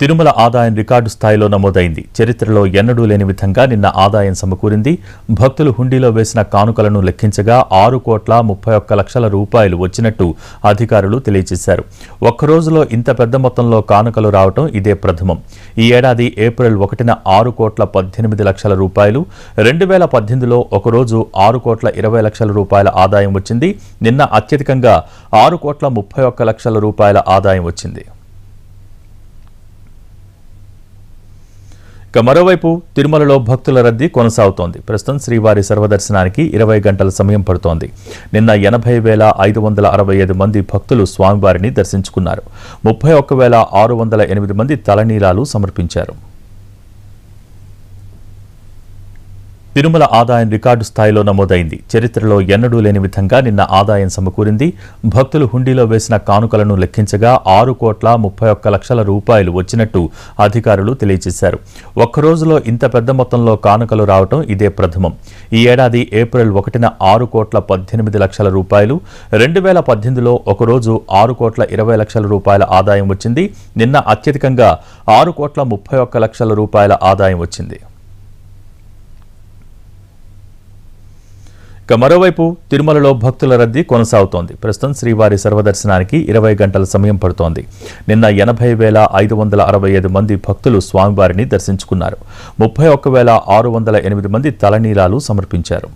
తిరుమల ఆదాయం రికార్డు స్థాయిలో నమోదైంది చరిత్రలో ఎన్నడూ లేని విధంగా నిన్న ఆదాయం సమకూరింది భక్తులు హుండీలో వేసిన కానుకలను లెక్కించగా ఆరు కోట్ల ముప్పై ఒక్క లక్షల రూపాయలు వచ్చినట్టు అధికారులు తెలియజేశారు ఒక్కరోజులో ఇంత పెద్ద మొత్తంలో కానుకలు రావడం ఇదే ప్రథమం ఈ ఏడాది ఏప్రిల్ ఒకటిన ఆరు కోట్ల పద్దెనిమిది లక్షల రూపాయలు రెండు వేల పద్దెనిమిదిలో ఒకరోజు ఆరు కోట్ల ఇరవై లక్షల రూపాయల ఆదాయం వచ్చింది నిన్న అత్యధికంగా ఆరు కోట్ల ముప్పై ఒక్క లక్షల రూపాయల ఆదాయం వచ్చింది ఇక మరోవైపు తిరుమలలో భక్తుల రద్దీ కొనసాగుతోంది ప్రస్తుతం శ్రీవారి సర్వదర్శనానికి ఇరవై గంటల సమయం పడుతోంది నిన్న ఎనభై వేల ఐదు వందల అరవై ఐదు మంది భక్తులు స్వామివారిని దర్శించుకున్నారు ముప్పై ఒక్క వేల ఆరు వందల ఎనిమిది మంది తలనీలాలు సమర్పించారు తిరుమల ఆదాయం రికార్డు స్థాయిలో నమోదైంది చరిత్రలో ఎన్నడూ లేని విధంగా నిన్న ఆదాయం సమకూరింది భక్తులు హుండీలో వేసిన కానుకలను లెక్కించగా ఆరు కోట్ల ముప్పై ఒక్క లక్షల రూపాయలు వచ్చినట్టు అధికారులు తెలియజేశారు ఒక్కరోజులో ఇంత పెద్ద మొత్తంలో కానుకలు రావడం ఇదే ప్రథమం ఈ ఏడాది ఏప్రిల్ ఒకటిన ఆరు కోట్ల పద్దెనిమిది లక్షల రూపాయలు రెండు వేల పద్దెనిమిదిలో ఒకరోజు ఆరు కోట్ల ఇరవై లక్షల రూపాయల ఆదాయం వచ్చింది నిన్న అత్యధికంగా ఆరు కోట్ల ముప్పై ఒక్క లక్షల రూపాయల ఆదాయం వచ్చింది ఇక మరోవైపు తిరుమలలో భక్తుల రద్దీ కొనసాగుతోంది ప్రస్తుతం శ్రీవారి సర్వదర్శనానికి ఇరవై గంటల సమయం పడుతోంది నిన్న ఎనభై వేల ఐదు వందల అరవై ఐదు మంది భక్తులు స్వామివారిని దర్శించుకున్నారు ముప్పై ఒక్క వేల ఆరు వందల ఎనిమిది మంది తలనీలాలు సమర్పించారు